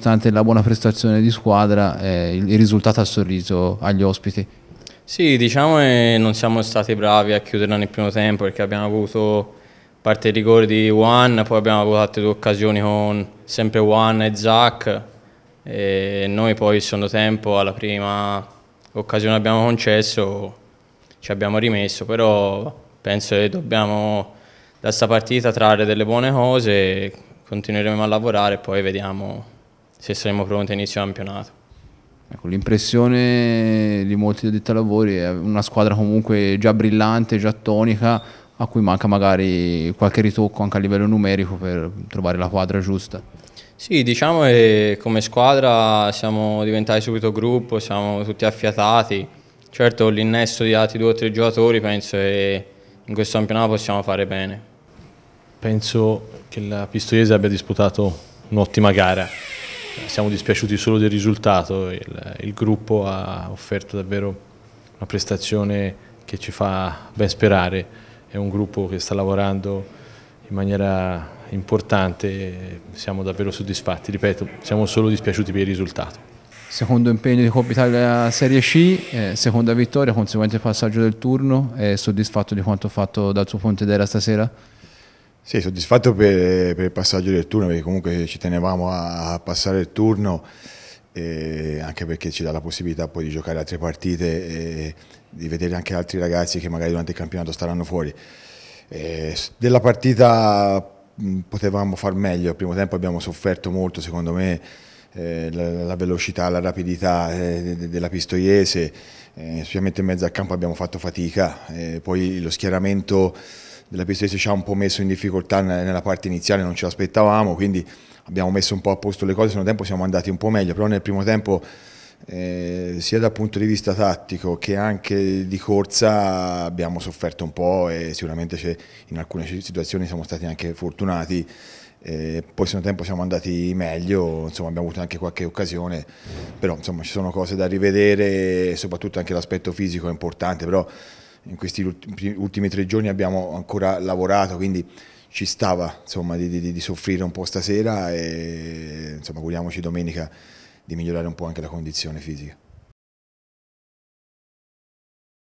nonostante la buona prestazione di squadra, eh, il risultato ha sorriso agli ospiti. Sì, diciamo che non siamo stati bravi a chiuderla nel primo tempo perché abbiamo avuto parte di rigore di Juan, poi abbiamo avuto altre due occasioni con sempre Juan e Zach e noi poi il secondo tempo alla prima occasione abbiamo concesso ci abbiamo rimesso, però penso che dobbiamo da questa partita trarre delle buone cose, continueremo a lavorare e poi vediamo se saremo pronti a inizio campionato. Ecco, l'impressione di molti addetti ai lavori è una squadra comunque già brillante, già tonica, a cui manca magari qualche ritocco anche a livello numerico per trovare la quadra giusta. Sì, diciamo che come squadra siamo diventati subito gruppo, siamo tutti affiatati. Certo l'innesto di altri due o tre giocatori penso che in questo campionato possiamo fare bene. Penso che la Pistoiese abbia disputato un'ottima gara siamo dispiaciuti solo del risultato, il, il gruppo ha offerto davvero una prestazione che ci fa ben sperare, è un gruppo che sta lavorando in maniera importante, siamo davvero soddisfatti, ripeto, siamo solo dispiaciuti per il risultato. Secondo impegno di Coppa Italia Serie C, eh, seconda vittoria, conseguente passaggio del turno, è soddisfatto di quanto fatto dal suo Pontedera stasera? Sì, soddisfatto per, per, il passaggio del turno perché comunque ci tenevamo a passare il turno anche perché ci dà la possibilità poi di giocare altre partite e di vedere anche altri ragazzi che magari durante il campionato staranno fuori. E della partita mm, potevamo far meglio, al primo tempo abbiamo sofferto molto secondo me eh, la, la velocità, la rapidità eh, della Pistoiese, eh, specialmente in mezzo al campo abbiamo fatto fatica, e poi lo schieramento della Pistese ci ha un po' messo in difficoltà nella parte iniziale, non ce l'aspettavamo, quindi abbiamo messo un po' a posto le cose, secondo tempo siamo andati un po' meglio, però nel primo tempo eh, sia dal punto di vista tattico che anche di corsa abbiamo sofferto un po' e sicuramente in alcune situazioni siamo stati anche fortunati. Eh, poi secondo tempo siamo andati meglio, insomma, abbiamo avuto anche qualche occasione, però insomma, ci sono cose da rivedere, soprattutto anche l'aspetto fisico è importante, però in questi ultimi tre giorni abbiamo ancora lavorato, quindi ci stava insomma, di, di, di, soffrire un po' stasera e insomma, auguriamoci domenica di migliorare un po' anche la condizione fisica.